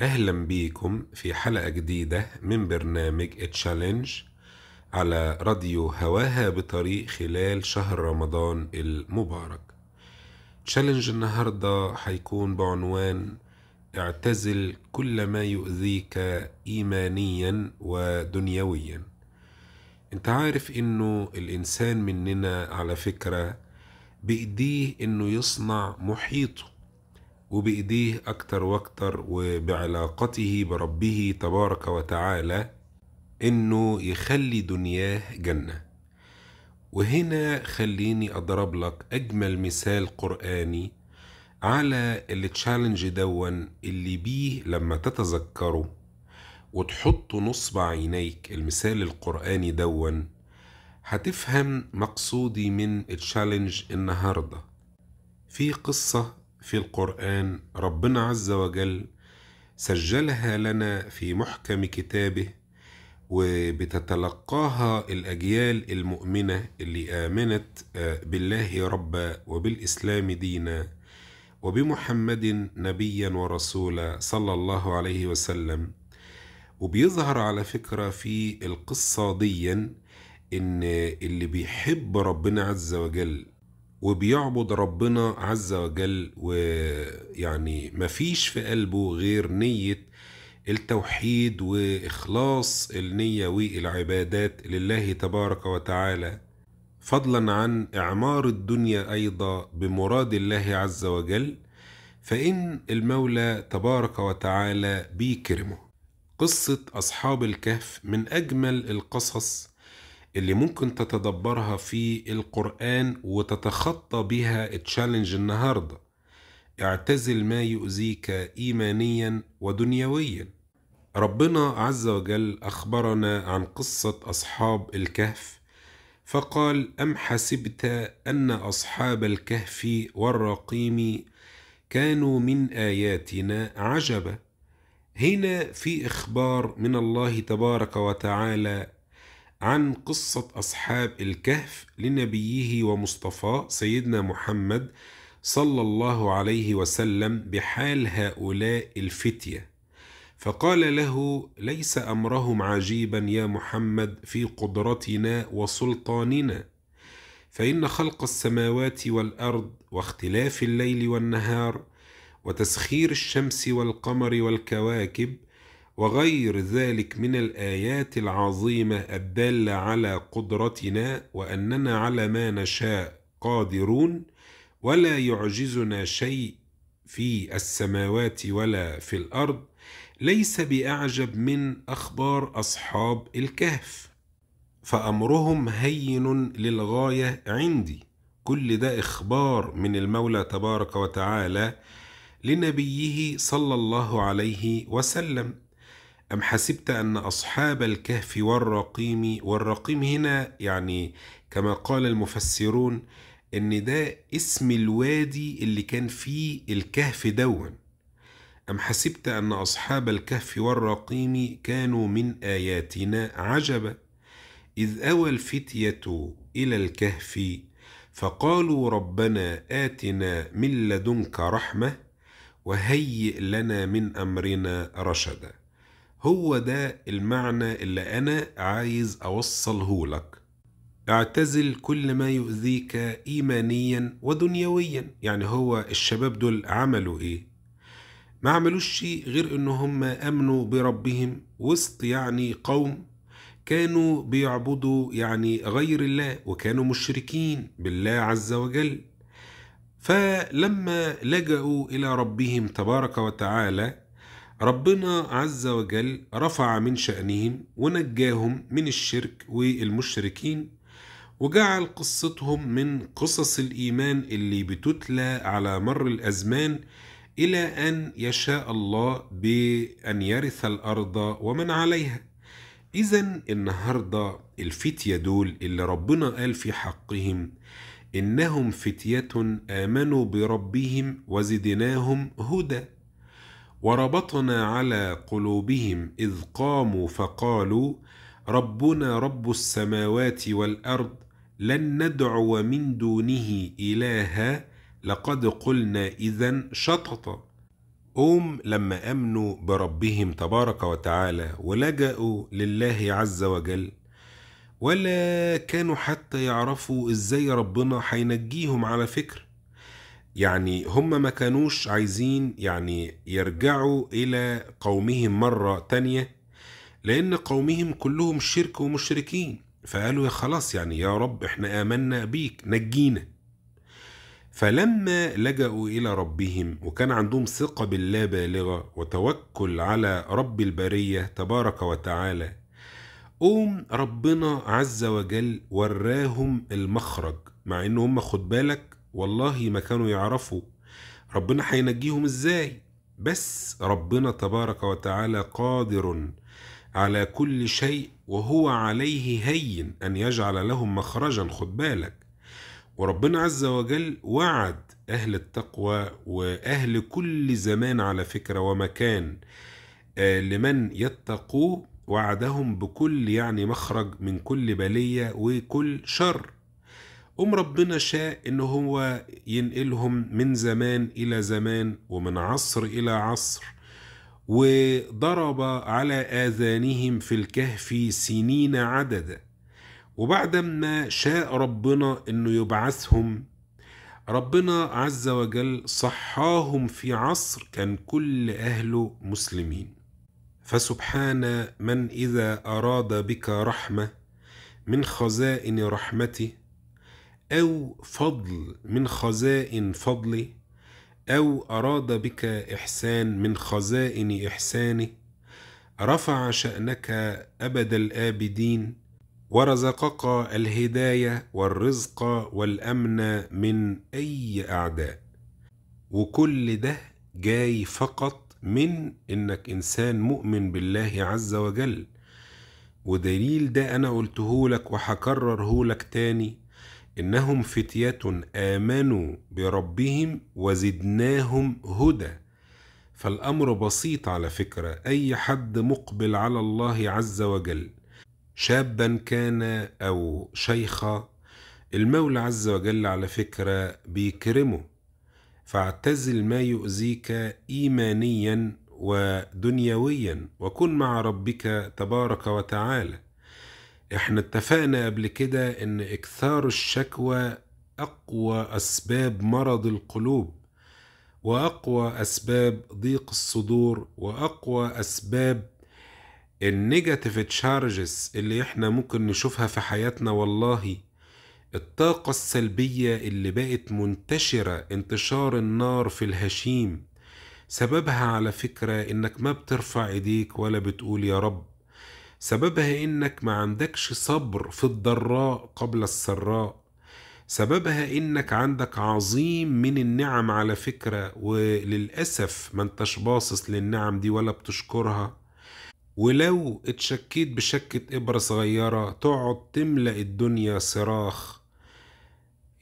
أهلا بيكم في حلقة جديدة من برنامج تشالنج على راديو هواها بطريق خلال شهر رمضان المبارك تشالنج النهاردة هيكون بعنوان اعتزل كل ما يؤذيك إيمانيا ودنيويا انت عارف انه الإنسان مننا على فكرة بإيديه انه يصنع محيطه وبإيديه أكتر وأكتر وبعلاقته بربه تبارك وتعالى إنه يخلي دنياه جنة وهنا خليني أضرب لك أجمل مثال قرآني على التشالنج دون اللي بيه لما تتذكره وتحطه نصب عينيك المثال القرآني دون هتفهم مقصودي من التشالنج النهاردة في قصة في القرآن ربنا عز وجل سجلها لنا في محكم كتابه وبتتلقاها الأجيال المؤمنة اللي آمنت آه، بالله ربا وبالإسلام دينا وبمحمد نبيا ورسولا صلى الله عليه وسلم وبيظهر على فكرة في القصة ديا إن اللي بيحب ربنا عز وجل وبيعبد ربنا عز وجل ويعني مفيش في قلبه غير نية التوحيد وإخلاص النية والعبادات لله تبارك وتعالى فضلا عن إعمار الدنيا أيضا بمراد الله عز وجل فإن المولى تبارك وتعالى بيكرمه قصة أصحاب الكهف من أجمل القصص اللي ممكن تتدبرها في القرآن وتتخطى بها التشالنج النهاردة اعتزل ما يؤذيك إيمانيا ودنيويا ربنا عز وجل أخبرنا عن قصة أصحاب الكهف فقال أم حسبت أن أصحاب الكهف والرقيم كانوا من آياتنا عجبا هنا في إخبار من الله تبارك وتعالى عن قصة أصحاب الكهف لنبيه ومصطفاه سيدنا محمد صلى الله عليه وسلم بحال هؤلاء الفتية فقال له ليس أمرهم عجيبا يا محمد في قدرتنا وسلطاننا فإن خلق السماوات والأرض واختلاف الليل والنهار وتسخير الشمس والقمر والكواكب وغير ذلك من الآيات العظيمة الدالة على قدرتنا وأننا على ما نشاء قادرون ولا يعجزنا شيء في السماوات ولا في الأرض ليس بأعجب من أخبار أصحاب الكهف فأمرهم هين للغاية عندي كل ده إخبار من المولى تبارك وتعالى لنبيه صلى الله عليه وسلم أم حسبت أن أصحاب الكهف والرقيم والرقيم هنا يعني كما قال المفسرون إن ده اسم الوادي اللي كان فيه الكهف دون أم حسبت أن أصحاب الكهف والرقيم كانوا من آياتنا عجبا إذ أوى الفتية إلى الكهف فقالوا ربنا آتنا من لدنك رحمة وهيئ لنا من أمرنا رشدا هو ده المعنى اللي أنا عايز أوصله لك اعتزل كل ما يؤذيك إيمانيا ودنيويا يعني هو الشباب دول عملوا إيه؟ ما عملوش غير إن هم آمنوا بربهم وسط يعني قوم كانوا بيعبدوا يعني غير الله وكانوا مشركين بالله عز وجل فلما لجأوا إلى ربهم تبارك وتعالى ربنا عز وجل رفع من شأنهم ونجاهم من الشرك والمشركين وجعل قصتهم من قصص الإيمان اللي بتتلى على مر الأزمان إلى أن يشاء الله بأن يرث الأرض ومن عليها إذا النهاردة الفتية دول اللي ربنا قال في حقهم إنهم فتية آمنوا بربهم وزدناهم هدى وربطنا على قلوبهم إذ قاموا فقالوا ربنا رب السماوات والأرض لن ندعو من دونه إلها لقد قلنا إذا شططا قوم لما امنوا بربهم تبارك وتعالى ولجأوا لله عز وجل ولا كانوا حتى يعرفوا ازاي ربنا هينجيهم على فكره يعني هم ما كانوش عايزين يعني يرجعوا إلى قومهم مرة تانية لأن قومهم كلهم شرك ومشركين فقالوا يا خلاص يعني يا رب احنا آمنا بيك نجينا فلما لجأوا إلى ربهم وكان عندهم ثقة بالله بالغة وتوكل على رب البرية تبارك وتعالى قوم ربنا عز وجل وراهم المخرج مع ان هم خد بالك والله ما كانوا يعرفوا ربنا هينجيهم ازاي بس ربنا تبارك وتعالى قادر على كل شيء وهو عليه هين ان يجعل لهم مخرجا خد بالك وربنا عز وجل وعد اهل التقوى واهل كل زمان على فكره ومكان آه، لمن يتقوه وعدهم بكل يعني مخرج من كل بليه وكل شر قوم ربنا شاء ان هو ينقلهم من زمان الى زمان ومن عصر الى عصر وضرب على اذانهم في الكهف سنين عددا وبعد ما شاء ربنا انه يبعثهم ربنا عز وجل صحاهم في عصر كان كل اهله مسلمين فسبحان من اذا اراد بك رحمه من خزائن رحمته أو فضل من خزائن فضله أو أراد بك إحسان من خزائن إحسانه رفع شأنك أبد الآبدين ورزقك الهداية والرزق والأمن من أي أعداء وكل ده جاي فقط من إنك إنسان مؤمن بالله عز وجل ودليل ده أنا قلته لك لك تاني إنهم فتية آمنوا بربهم وزدناهم هدى فالأمر بسيط على فكرة أي حد مقبل على الله عز وجل شابا كان أو شيخا المولى عز وجل على فكرة بيكرمه فاعتزل ما يؤذيك إيمانيا ودنيويا وكن مع ربك تبارك وتعالى احنا اتفقنا قبل كده ان اكثار الشكوى اقوى اسباب مرض القلوب واقوى اسباب ضيق الصدور واقوى اسباب النيجاتيف تشارجز اللي احنا ممكن نشوفها في حياتنا والله الطاقة السلبية اللي بقت منتشرة انتشار النار في الهشيم سببها على فكرة انك ما بترفع ايديك ولا بتقول يا رب سببها انك ما عندكش صبر في الضراء قبل السراء سببها انك عندك عظيم من النعم على فكرة وللأسف ما انتش باصص للنعم دي ولا بتشكرها ولو اتشكيت بشكة إبرة صغيرة تقعد تملأ الدنيا صراخ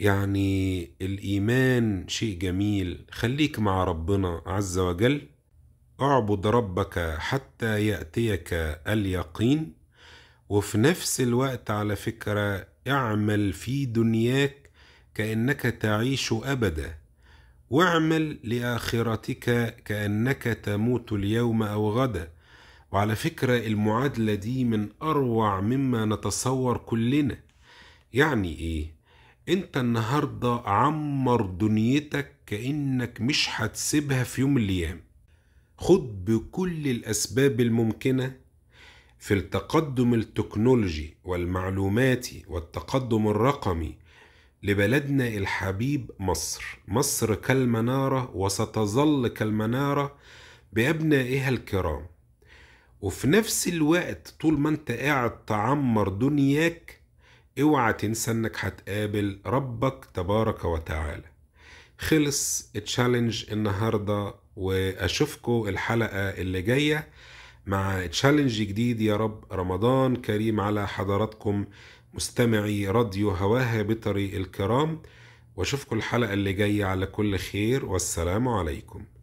يعني الإيمان شيء جميل خليك مع ربنا عز وجل اعبد ربك حتى يأتيك اليقين وفي نفس الوقت على فكرة اعمل في دنياك كأنك تعيش أبدا واعمل لآخرتك كأنك تموت اليوم أو غدا وعلى فكرة المعادلة دي من أروع مما نتصور كلنا يعني إيه؟ أنت النهاردة عمر دنيتك كأنك مش هتسيبها في يوم من الأيام خد بكل الأسباب الممكنة في التقدم التكنولوجي والمعلوماتي والتقدم الرقمي لبلدنا الحبيب مصر مصر كالمنارة وستظل كالمنارة بأبنائها الكرام وفي نفس الوقت طول ما انت قاعد تعمر دنياك اوعى تنسى انك هتقابل ربك تبارك وتعالى خلص تشالنج النهارده واشوفكم الحلقه اللي جايه مع تشالنج جديد يا رب رمضان كريم على حضراتكم مستمعي راديو هواها بطري الكرام واشوفكم الحلقه اللي جايه على كل خير والسلام عليكم